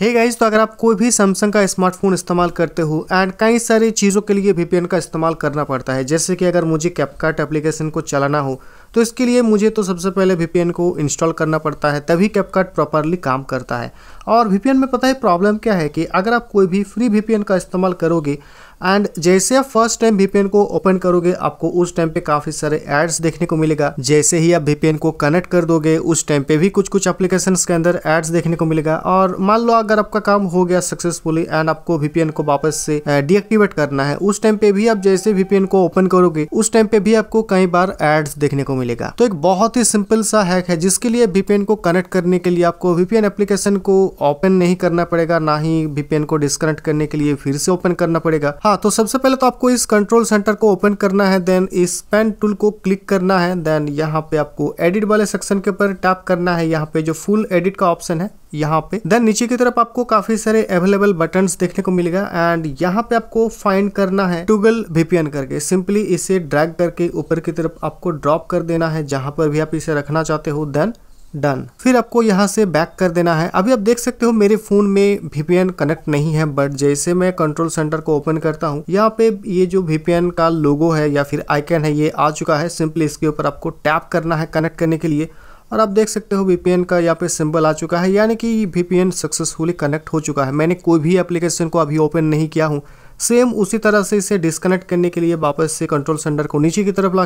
हे hey guys तो अगर आप कोई भी सैमसंग का स्मार्टफोन इस्तेमाल करते हो एंड कई सारी चीज़ों के लिए वीपीएन का इस्तेमाल करना पड़ता है जैसे कि अगर मुझे कैपकार्ट एप्लीकेशन को चलाना हो तो इसके लिए मुझे तो सबसे पहले वीपीएन को इंस्टॉल करना पड़ता है तभी कैपकार्ट प्रॉपरली काम करता है और वीपीएन में पता है प्रॉब्लम क्या है कि अगर आप कोई भी फ्री वीपीएन का इस्तेमाल करोगे एंड जैसे आप फर्स्ट टाइम वीपीएन को ओपन करोगे आपको उस टाइम पे काफी सारे एड्स देखने को मिलेगा जैसे ही आप वीपीएन को कनेक्ट कर दोगे उस टाइम पे भी कुछ कुछ एप्लीकेशन के अंदर एड्स देखने को मिलेगा और मान लो अगर आपका काम हो गया सक्सेसफुली एंड आपको वीपीएन को वापस से डीएक्टिवेट करना है उस टाइम पे भी आप जैसे वीपीएन को ओपन करोगे उस टाइम पे भी आपको कई बार एड्स देखने को मिलेगा तो एक बहुत ही सिंपल सा हैक है जिसके लिए वीपीएन को कनेक्ट करने के लिए आपको वीपीएन एप्लीकेशन को ओपन नहीं करना पड़ेगा ना ही वीपीएन को डिस्कनेक्ट करने के लिए फिर से ओपन करना पड़ेगा हाँ हाँ तो सबसे पहले तो आपको इस कंट्रोल सेंटर को ओपन करना है देन इस पेन टूल को क्लिक करना है देन यहाँ पे आपको एडिट वाले सेक्शन के ऊपर टैप करना है यहाँ पे जो फुल एडिट का ऑप्शन है यहाँ पे देन नीचे की तरफ आपको काफी सारे अवेलेबल बटन देखने को मिलेगा एंड यहाँ पे आपको फाइंड करना है टूगल वीपीएन करके सिंपली इसे ड्रैग करके ऊपर की तरफ आपको ड्रॉप कर देना है जहां पर भी आप इसे रखना चाहते हो देन डन फिर आपको यहाँ से बैक कर देना है अभी आप देख सकते हो मेरे फोन में वीपीएन कनेक्ट नहीं है बट जैसे मैं कंट्रोल सेंटर को ओपन करता हूँ यहाँ पे ये जो वीपीएन का लोगो है या फिर आइकन है ये आ चुका है सिंपली इसके ऊपर आपको टैप करना है कनेक्ट करने के लिए और आप देख सकते हो वीपीएन का यहाँ पे सिंबल आ चुका है यानी कि वीपीएन सक्सेसफुली कनेक्ट हो चुका है मैंने कोई भी एप्लीकेशन को अभी ओपन नहीं किया हूँ सेम उसी तरह से इसे डिसकनेक्ट करने के लिए वापस से कंट्रोल सेंटर को नीचे की तरफ ला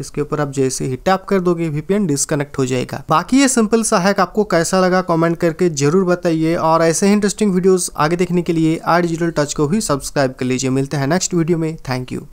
इसके ऊपर आप जैसे ही टैप कर दोगे वीपीएन डिस्कनेक्ट हो जाएगा बाकी ये सिंपल सा हैक आपको कैसा लगा कमेंट करके जरूर बताइए और ऐसे ही इंटरेस्टिंग वीडियोस आगे देखने के लिए आर डिजिटल टच को भी सब्सक्राइब कर लीजिए मिलते हैं नेक्स्ट वीडियो में थैंक यू